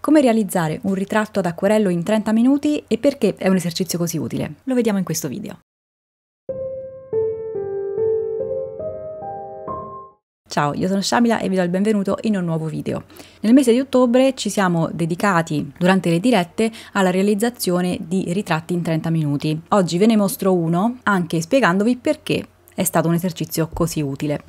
Come realizzare un ritratto ad acquarello in 30 minuti e perché è un esercizio così utile? Lo vediamo in questo video. Ciao, io sono Shamila e vi do il benvenuto in un nuovo video. Nel mese di ottobre ci siamo dedicati durante le dirette alla realizzazione di ritratti in 30 minuti. Oggi ve ne mostro uno, anche spiegandovi perché è stato un esercizio così utile.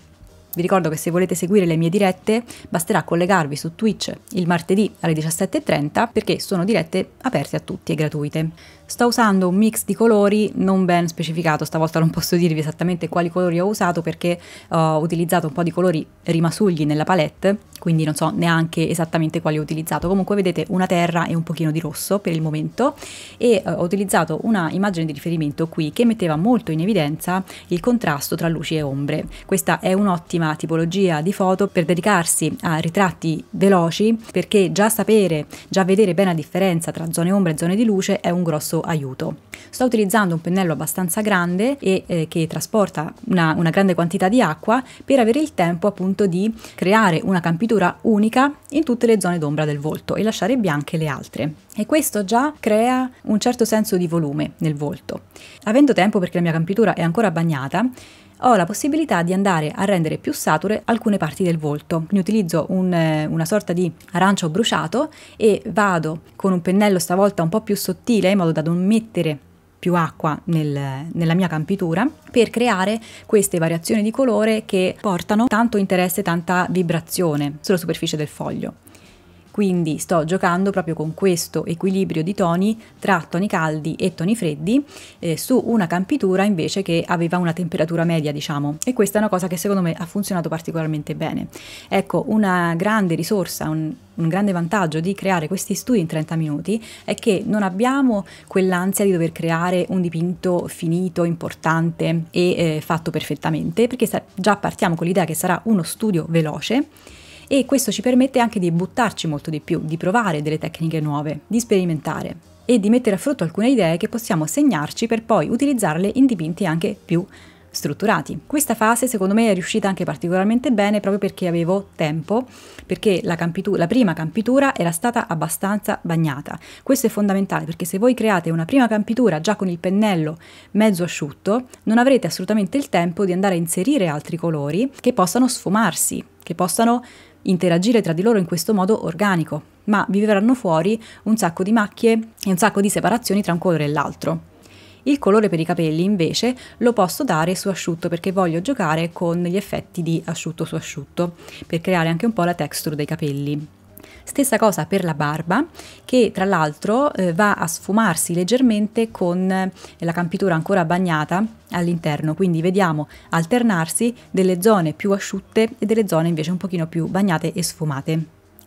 Vi ricordo che se volete seguire le mie dirette basterà collegarvi su Twitch il martedì alle 17.30 perché sono dirette aperte a tutti e gratuite. Sto usando un mix di colori non ben specificato, stavolta non posso dirvi esattamente quali colori ho usato perché eh, ho utilizzato un po' di colori rimasugli nella palette, quindi non so neanche esattamente quali ho utilizzato. Comunque vedete una terra e un pochino di rosso per il momento e eh, ho utilizzato una immagine di riferimento qui che metteva molto in evidenza il contrasto tra luci e ombre. Questa è un'ottima tipologia di foto per dedicarsi a ritratti veloci perché già sapere, già vedere bene la differenza tra zone ombre e zone di luce è un grosso aiuto. Sto utilizzando un pennello abbastanza grande e eh, che trasporta una, una grande quantità di acqua per avere il tempo appunto di creare una campitura unica in tutte le zone d'ombra del volto e lasciare bianche le altre. E questo già crea un certo senso di volume nel volto. Avendo tempo perché la mia campitura è ancora bagnata, ho la possibilità di andare a rendere più sature alcune parti del volto. Quindi utilizzo un, eh, una sorta di arancio bruciato e vado con un pennello stavolta un po' più sottile in modo da non mettere più acqua nel, nella mia campitura per creare queste variazioni di colore che portano tanto interesse, tanta vibrazione sulla superficie del foglio. Quindi sto giocando proprio con questo equilibrio di toni tra toni caldi e toni freddi eh, su una campitura invece che aveva una temperatura media, diciamo. E questa è una cosa che secondo me ha funzionato particolarmente bene. Ecco, una grande risorsa, un, un grande vantaggio di creare questi studi in 30 minuti è che non abbiamo quell'ansia di dover creare un dipinto finito, importante e eh, fatto perfettamente, perché già partiamo con l'idea che sarà uno studio veloce e questo ci permette anche di buttarci molto di più, di provare delle tecniche nuove, di sperimentare e di mettere a frutto alcune idee che possiamo segnarci per poi utilizzarle in dipinti anche più strutturati. Questa fase secondo me è riuscita anche particolarmente bene proprio perché avevo tempo, perché la, la, prima campitura era stata abbastanza bagnata. Questo è fondamentale perché se voi create una prima campitura già con il pennello mezzo asciutto, non avrete assolutamente il tempo di andare a inserire altri colori che possano sfumarsi, che possano interagire tra di loro in questo modo organico, ma vi verranno fuori un sacco di macchie e un sacco di separazioni tra un colore e l'altro. Il colore per i capelli invece lo posso dare su asciutto perché voglio giocare con gli effetti di asciutto su asciutto per creare anche un po' la texture dei capelli. Stessa cosa per la barba che tra l'altro eh, va a sfumarsi leggermente con eh, la campitura ancora bagnata all'interno, quindi vediamo alternarsi delle zone più asciutte e delle zone invece un pochino più bagnate e sfumate.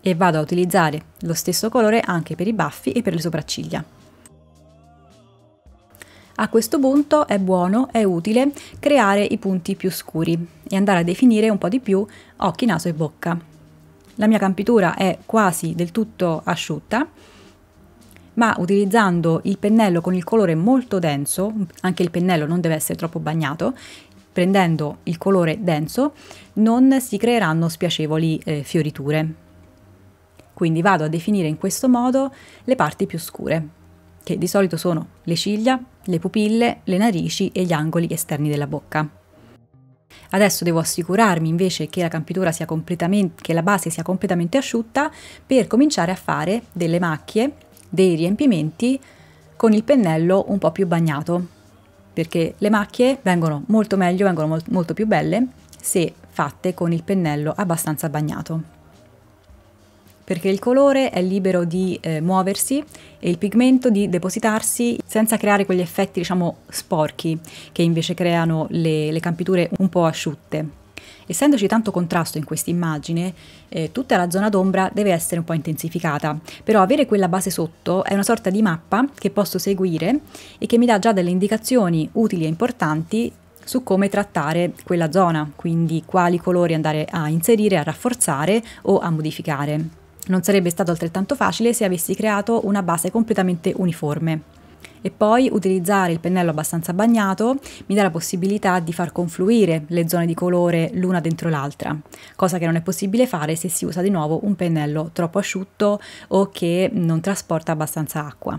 E vado a utilizzare lo stesso colore anche per i baffi e per le sopracciglia. A questo punto è buono, è utile creare i punti più scuri e andare a definire un po' di più occhi, naso e bocca. La mia campitura è quasi del tutto asciutta, ma utilizzando il pennello con il colore molto denso, anche il pennello non deve essere troppo bagnato, prendendo il colore denso non si creeranno spiacevoli eh, fioriture. Quindi vado a definire in questo modo le parti più scure, che di solito sono le ciglia, le pupille, le narici e gli angoli esterni della bocca. Adesso devo assicurarmi invece che la campitura sia completamente, che la base sia completamente asciutta per cominciare a fare delle macchie, dei riempimenti con il pennello un po' più bagnato, perché le macchie vengono molto meglio, vengono molto più belle se fatte con il pennello abbastanza bagnato perché il colore è libero di eh, muoversi e il pigmento di depositarsi senza creare quegli effetti diciamo sporchi che invece creano le, le campiture un po' asciutte. Essendoci tanto contrasto in questa immagine, eh, tutta la zona d'ombra deve essere un po' intensificata, però avere quella base sotto è una sorta di mappa che posso seguire e che mi dà già delle indicazioni utili e importanti su come trattare quella zona, quindi quali colori andare a inserire, a rafforzare o a modificare. Non sarebbe stato altrettanto facile se avessi creato una base completamente uniforme. E poi utilizzare il pennello abbastanza bagnato mi dà la possibilità di far confluire le zone di colore l'una dentro l'altra, cosa che non è possibile fare se si usa di nuovo un pennello troppo asciutto o che non trasporta abbastanza acqua.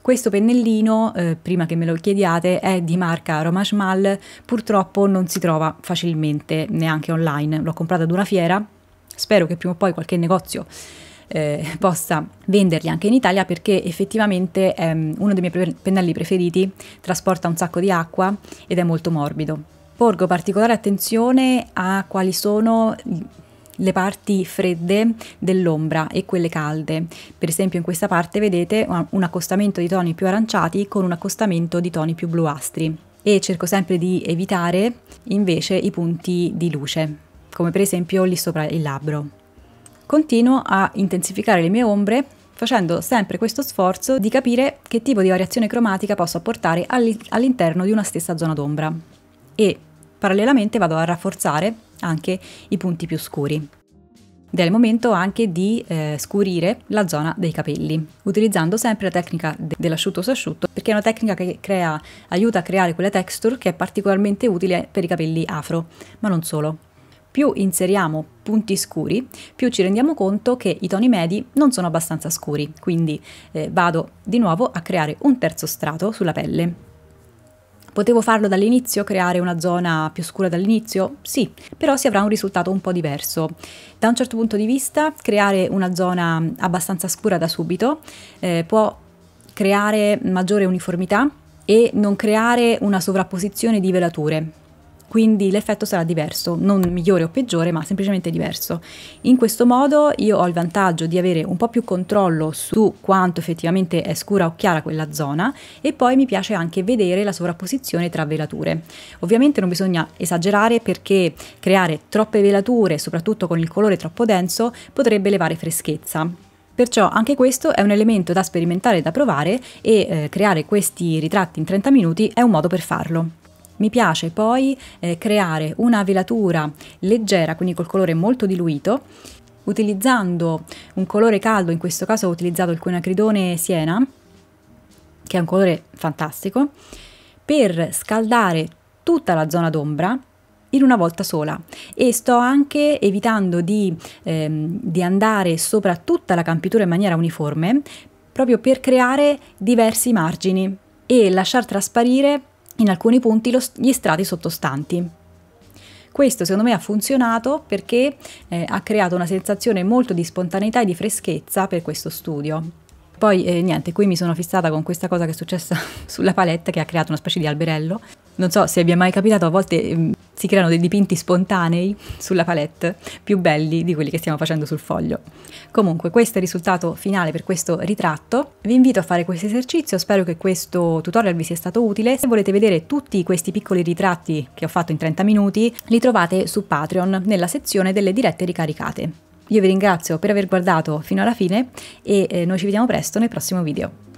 Questo pennellino, eh, prima che me lo chiediate, è di marca Roma Schmal, purtroppo non si trova facilmente neanche online, l'ho comprato ad una fiera, spero che prima o poi qualche negozio eh, possa venderli anche in Italia perché effettivamente è ehm, uno dei miei pennelli preferiti, trasporta un sacco di acqua ed è molto morbido. Porgo particolare attenzione a quali sono le parti fredde dell'ombra e quelle calde. Per esempio in questa parte vedete un accostamento di toni più aranciati con un accostamento di toni più bluastri e cerco sempre di evitare invece i punti di luce, come per esempio lì sopra il labbro. Continuo a intensificare le mie ombre facendo sempre questo sforzo di capire che tipo di variazione cromatica posso apportare all'interno di una stessa zona d'ombra e parallelamente vado a rafforzare anche i punti più scuri. Ed è il momento anche di eh, scurire la zona dei capelli, utilizzando sempre la tecnica de dell'asciutto su asciutto, perché è una tecnica che crea, aiuta a creare quelle texture che è particolarmente utile per i capelli afro, ma non solo più inseriamo punti scuri, più ci rendiamo conto che i toni medi non sono abbastanza scuri, quindi eh, vado di nuovo a creare un terzo strato sulla pelle. Potevo farlo dall'inizio, creare una zona più scura dall'inizio? Sì, però si avrà un risultato un po' diverso. Da un certo punto di vista, creare una zona abbastanza scura da subito eh, può creare maggiore uniformità e non creare una sovrapposizione di velature, quindi l'effetto sarà diverso, non migliore o peggiore, ma semplicemente diverso. In questo modo io ho il vantaggio di avere un po' più controllo su quanto effettivamente è scura o chiara quella zona e poi mi piace anche vedere la sovrapposizione tra velature. Ovviamente non bisogna esagerare perché creare troppe velature, soprattutto con il colore troppo denso, potrebbe levare freschezza. Perciò anche questo è un elemento da sperimentare e da provare e eh, creare questi ritratti in 30 minuti è un modo per farlo. Mi piace poi eh, creare una velatura leggera, quindi col colore molto diluito, utilizzando un colore caldo, in questo caso ho utilizzato il quinacridone siena, che è un colore fantastico, per scaldare tutta la zona d'ombra in una volta sola e sto anche evitando di, ehm, di andare sopra tutta la campitura in maniera uniforme proprio per creare diversi margini e lasciar trasparire in alcuni punti lo, gli strati sottostanti. Questo secondo me ha funzionato perché eh, ha creato una sensazione molto di spontaneità e di freschezza per questo studio. Poi eh, niente, qui mi sono fissata con questa cosa che è successa sulla paletta che ha creato una specie di alberello. Non so se vi è mai capitato, a volte ehm, si creano dei dipinti spontanei sulla palette più belli di quelli che stiamo facendo sul foglio. Comunque questo è il risultato finale per questo ritratto, vi invito a fare questo esercizio, spero che questo tutorial vi sia stato utile, se volete vedere tutti questi piccoli ritratti che ho fatto in 30 minuti li trovate su Patreon nella sezione delle dirette ricaricate. Io vi ringrazio per aver guardato fino alla fine e eh, noi ci vediamo presto nel prossimo video.